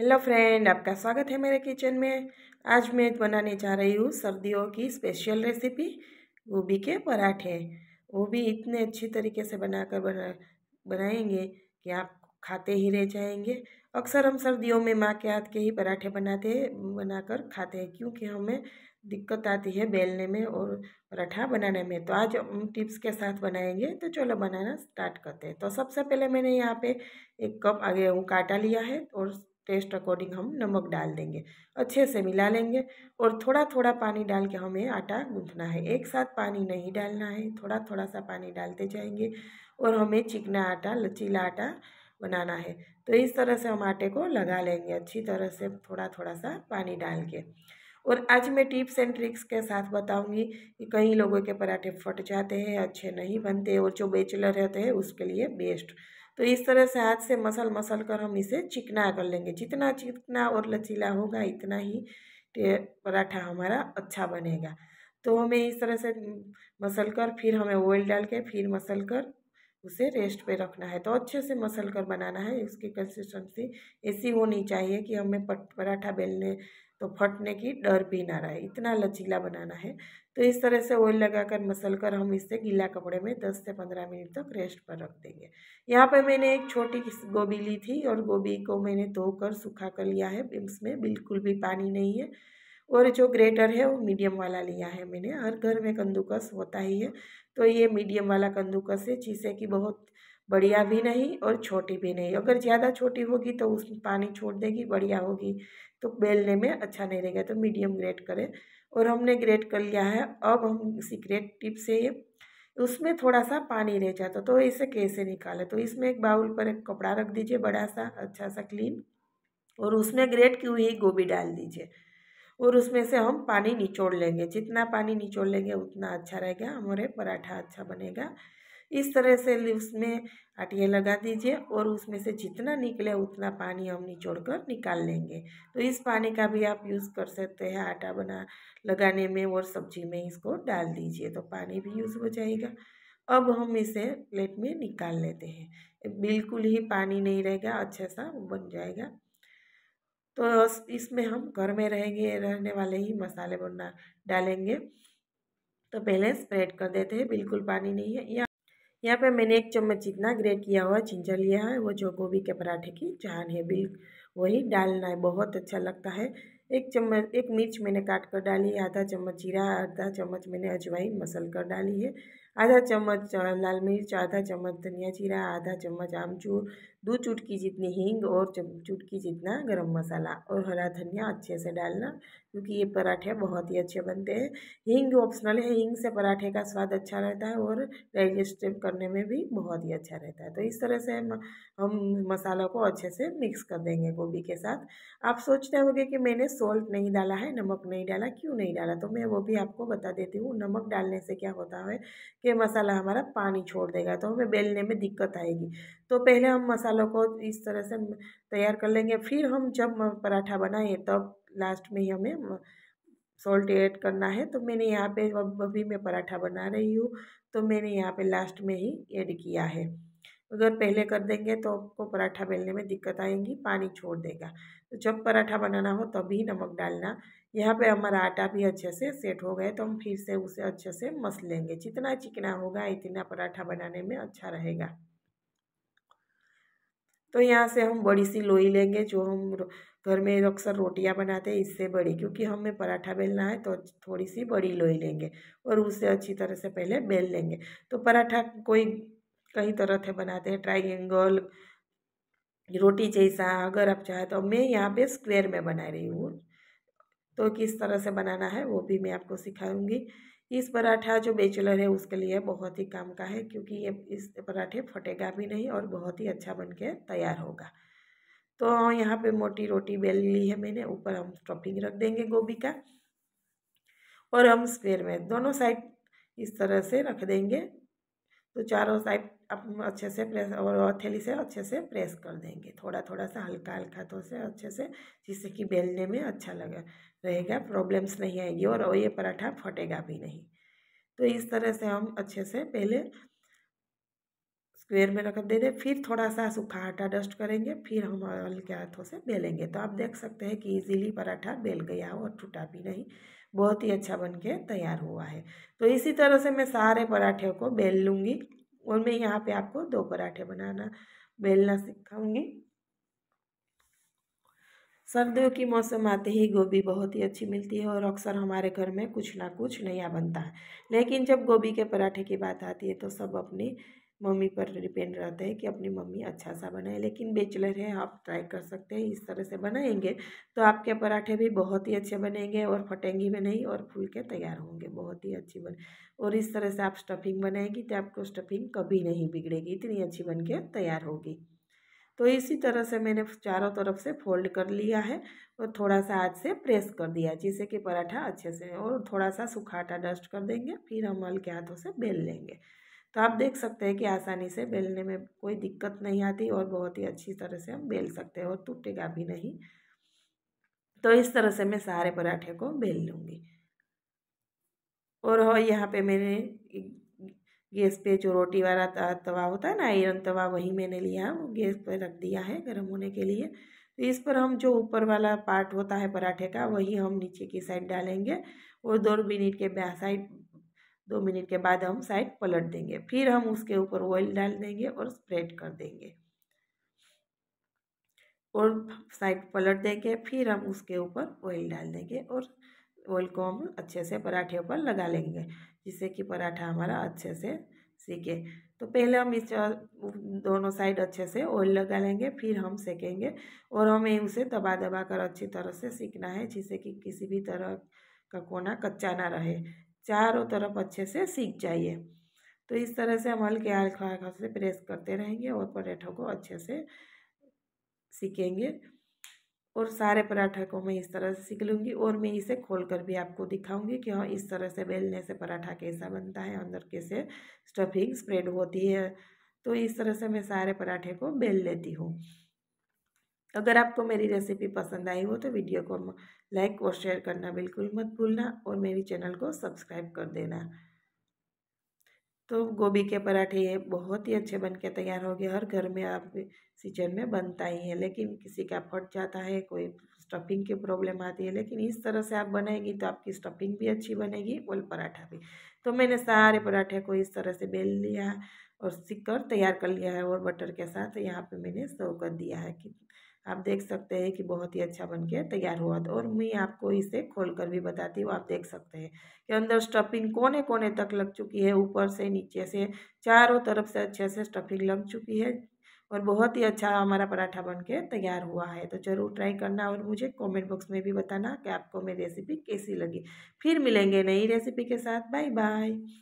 hello friend आपका स्वागत है मेरे किचन में आज मैं बनाने जा रही हूँ सर्दियों की स्पेशल रेसिपी गोभी के पराठे वो भी इतने अच्छी तरीके से बनाकर बना बनाएंगे कि आप खाते ही रह जाएंगे अक्सर हम सर्दियों में माँ के हाथ के ही पराठे बनाते हैं बनाकर खाते हैं क्योंकि हमें दिक्कत आती है बेलने में और पराठा बनाने में तो आज हम टिप्स के साथ बनाएंगे तो चलो बनाना स्टार्ट करते हैं तो सबसे पहले मैंने यहाँ पे एक कप आगे हूँ काटा लिया है और टेस्ट अकॉर्डिंग हम नमक डाल देंगे अच्छे से मिला लेंगे और थोड़ा थोड़ा पानी डाल के हमें आटा गूंथना है एक साथ पानी नहीं डालना है थोड़ा थोड़ा सा पानी डालते जाएंगे और हमें चिकना आटा लचीला आटा बनाना है तो इस तरह से हम आटे को लगा लेंगे अच्छी तरह से थोड़ा थोड़ा सा पानी डाल के और आज मैं टिप्स एंड ट्रिक्स के साथ बताऊंगी कि कई लोगों के पराठे फट जाते हैं अच्छे नहीं बनते और जो बेचलर रहते हैं उसके लिए बेस्ट तो इस तरह से हाथ से मसल मसल कर हम इसे चिकना कर लेंगे जितना चिकना और लचीला होगा इतना ही पराठा हमारा अच्छा बनेगा तो हमें इस तरह से मसल कर फिर हमें ऑयल डाल के फिर मसल कर उसे रेस्ट पे रखना है तो अच्छे से मसल कर बनाना है उसकी कंसिस्टेंसी ऐसी होनी चाहिए कि हमें पट पराठा बेलने तो फटने की डर भी ना रहे इतना लचीला बनाना है तो इस तरह से ऑयल लगाकर मसल कर हम इसे गीला कपड़े में 10 से 15 मिनट तक रेस्ट पर रख देंगे यहाँ पे मैंने एक छोटी गोभी ली थी और गोभी को मैंने धोकर सूखा कर लिया है उसमें बिल्कुल भी पानी नहीं है और जो ग्रेटर है वो मीडियम वाला लिया है मैंने हर घर में कंदूकस होता ही है तो ये मीडियम वाला कंदूकस है जिससे कि बहुत बढ़िया भी नहीं और छोटी भी नहीं अगर ज़्यादा छोटी होगी तो उसमें पानी छोड़ देगी बढ़िया होगी तो बेलने में अच्छा नहीं रहेगा तो मीडियम ग्रेट करें और हमने ग्रेट कर लिया है अब हम सीक्रेट टिप से ये उसमें थोड़ा सा पानी रह जाता तो इसे कैसे निकाले तो इसमें एक बाउल पर एक कपड़ा रख दीजिए बड़ा सा अच्छा सा क्लीन और उसमें ग्रेट की हुई गोभी डाल दीजिए और उसमें से हम पानी निचोड़ लेंगे जितना पानी निचोड़ लेंगे उतना अच्छा रहेगा हमारे पराठा अच्छा बनेगा इस तरह से उसमें आटिया लगा दीजिए और उसमें से जितना निकले उतना पानी हम निचोड़ कर निकाल लेंगे तो इस पानी का भी आप यूज़ कर सकते हैं आटा बना लगाने में और सब्जी में इसको डाल दीजिए तो पानी भी यूज़ हो जाएगा अब हम इसे प्लेट में निकाल लेते हैं बिल्कुल ही पानी नहीं रहेगा अच्छा सा बन जाएगा तो इसमें हम घर में रहेंगे रहने वाले ही मसाले बनना डालेंगे तो पहले स्प्रेड कर देते हैं बिल्कुल पानी नहीं है यहाँ यहाँ पर मैंने एक चम्मच जितना ग्रेट किया हुआ छिंचा लिया है वो जो गोभी के पराठे की जान है बिल वही डालना है बहुत अच्छा लगता है एक चम्मच एक मिर्च मैंने काट कर डाली है आधा चम्मच जीरा आधा चम्मच मैंने अजवाइन मसल कर डाली है आधा चम्मच लाल मिर्च आधा चम्मच धनिया जीरा आधा चम्मच आमचूर दो चुटकी जितनी हींग और चुटकी जितना गरम मसाला और हरा धनिया अच्छे से डालना क्योंकि ये पराठे बहुत ही अच्छे बनते हैं हींग ऑप्शनल है हींग से पराठे का स्वाद अच्छा रहता है और डाइजेस्टिव करने में भी बहुत ही अच्छा रहता है तो इस तरह से हम मसाला को अच्छे से मिक्स कर देंगे गोभी के साथ आप सोचते होंगे कि मैंने सॉल्ट नहीं डाला है नमक नहीं डाला क्यों नहीं डाला तो मैं वो भी आपको बता देती हूँ नमक डालने से क्या होता है कि मसाला हमारा पानी छोड़ देगा तो हमें बेलने में दिक्कत आएगी तो पहले हम मसाला मसालों को इस तरह से तैयार कर लेंगे फिर हम जब पराठा बनाएं तब तो लास्ट में ही हमें सॉल्ट ऐड करना है तो मैंने यहाँ पे अब अभी मैं पराठा बना रही हूँ तो मैंने यहाँ पे लास्ट में ही ऐड किया है अगर पहले कर देंगे तो आपको पराठा बेलने में दिक्कत आएगी पानी छोड़ देगा तो जब पराठा बनाना हो तभी नमक डालना यहाँ पे हमारा आटा भी अच्छे से सेट हो गया तो हम फिर से उसे अच्छे से मस लेंगे जितना चिकना होगा इतना पराठा बनाने में अच्छा रहेगा तो यहाँ से हम बड़ी सी लोई लेंगे जो हम घर में अक्सर रोटियाँ बनाते हैं इससे बड़ी क्योंकि हमें पराठा बेलना है तो थोड़ी सी बड़ी लोई लेंगे और उसे अच्छी तरह से पहले बेल लेंगे तो पराठा कोई कई तरह से बनाते हैं ट्राइंगल रोटी जैसा अगर आप चाहें तो मैं यहाँ पे स्क्वायर में बना रही हूँ तो किस तरह से बनाना है वो भी मैं आपको सिखाऊंगी इस पराठा जो बेचुलर है उसके लिए बहुत ही काम का है क्योंकि ये इस पराठे फटेगा भी नहीं और बहुत ही अच्छा बन के तैयार होगा तो यहाँ पे मोटी रोटी बेल ली है मैंने ऊपर हम टॉपिंग रख देंगे गोभी का और हम स्क्वेयर में दोनों साइड इस तरह से रख देंगे तो चारों साइड आप अच्छे से प्रेस और थैली से अच्छे से प्रेस कर देंगे थोड़ा थोड़ा सा हल्का हल्का तो से अच्छे से जिससे कि बेलने में अच्छा लगे रहेगा प्रॉब्लम्स नहीं आएगी और ये पराठा फटेगा भी नहीं तो इस तरह से हम अच्छे से पहले स्क्वेयर में रख दे दे फिर थोड़ा सा सूखा आटा डस्ट करेंगे फिर हम हल्के हाथों से बेलेंगे तो आप देख सकते हैं कि इजीली पराठा बेल गया और टूटा भी नहीं बहुत ही अच्छा बन के तैयार हुआ है तो इसी तरह से मैं सारे पराठे को बेल लूँगी और मैं यहाँ पे आपको दो पराठे बनाना बेलना सिखाऊंगी सर्दियों की मौसम आते ही गोभी बहुत ही अच्छी मिलती है और अक्सर हमारे घर में कुछ ना कुछ नया बनता है लेकिन जब गोभी के पराठे की बात आती है तो सब अपनी मम्मी पर डिपेंड रहते हैं कि अपनी मम्मी अच्छा सा बनाए लेकिन बेचलर है आप ट्राई कर सकते हैं इस तरह से बनाएंगे तो आपके पराठे भी बहुत ही अच्छे बनेंगे और फटेंगे भी नहीं और फूल के तैयार होंगे बहुत ही अच्छी बन और इस तरह से आप स्टफिंग बनाएंगी तो आपको स्टफिंग कभी नहीं बिगड़ेगी इतनी अच्छी बन के तैयार होगी तो इसी तरह से मैंने चारों तरफ से फोल्ड कर लिया है और थोड़ा सा हाथ से प्रेस कर दिया जिससे कि पराठा अच्छे से और थोड़ा सा सूखा आटा डस्ट कर देंगे फिर हम हल्के हाथों से बेल लेंगे तो आप देख सकते हैं कि आसानी से बेलने में कोई दिक्कत नहीं आती और बहुत ही अच्छी तरह से हम बेल सकते हैं और टूटेगा भी नहीं तो इस तरह से मैं सारे पराठे को बेल लूँगी और यहाँ पे मैंने गैस पे जो रोटी वाला तवा होता है ना आयरन तवा वही मैंने लिया है वो गैस पर रख दिया है गर्म होने के लिए तो इस पर हम जो ऊपर वाला पार्ट होता है पराठे का वही हम नीचे की साइड डालेंगे और दो मिनट के साइड दो मिनट के बाद हम साइड पलट देंगे फिर हम उसके ऊपर ऑयल डाल देंगे और स्प्रेड कर देंगे और साइड पलट देंगे फिर हम उसके ऊपर ऑयल डाल देंगे और ऑयल को हम अच्छे से पराठे पर लगा लेंगे जिससे कि पराठा हमारा अच्छे से सीखे तो पहले हम इस दोनों साइड अच्छे से ऑयल लगा लेंगे फिर हम सेकेंगे और हमें उसे दबा दबा कर अच्छी तरह से सीखना है जिससे कि किसी भी तरह का कोना कच्चा ना रहे चारों तरफ अच्छे से सीख जाइए तो इस तरह से हम हल्के हल्का से प्रेस करते रहेंगे और पराठों को अच्छे से सीखेंगे और सारे पराठा को मैं इस तरह से सीख लूँगी और मैं इसे खोल कर भी आपको दिखाऊंगी कि हाँ इस तरह से बेलने से पराठा कैसा बनता है अंदर कैसे स्टफिंग स्प्रेड होती है तो इस तरह से मैं सारे पराठे को बेल लेती हूँ अगर आपको मेरी रेसिपी पसंद आई हो तो वीडियो को लाइक और शेयर करना बिल्कुल मत भूलना और मेरी चैनल को सब्सक्राइब कर देना तो गोभी के पराठे ये बहुत ही अच्छे बन के तैयार हो गए हर घर में आप सीजन में बनता ही है लेकिन किसी का फट जाता है कोई स्टफिंग की प्रॉब्लम आती है लेकिन इस तरह से आप बनाएगी तो आपकी स्टफिंग भी अच्छी बनेगी और पराठा भी तो मैंने सारे पराठे को इस तरह से बेल लिया और सीख कर तैयार कर लिया है और बटर के साथ यहाँ पर मैंने सर्व कर दिया है कि आप देख सकते हैं कि बहुत ही अच्छा बन के तैयार हुआ था और मैं आपको इसे खोल कर भी बताती हूँ आप देख सकते हैं कि अंदर स्टफिंग कोने कोने तक लग चुकी है ऊपर से नीचे से चारों तरफ से अच्छे से स्टफिंग लग चुकी है और बहुत ही अच्छा हमारा पराठा बन के तैयार हुआ है तो ज़रूर ट्राई करना और मुझे कमेंट बॉक्स में भी बताना कि आपको मेरी रेसिपी कैसी लगी फिर मिलेंगे नई रेसिपी के साथ बाय बाय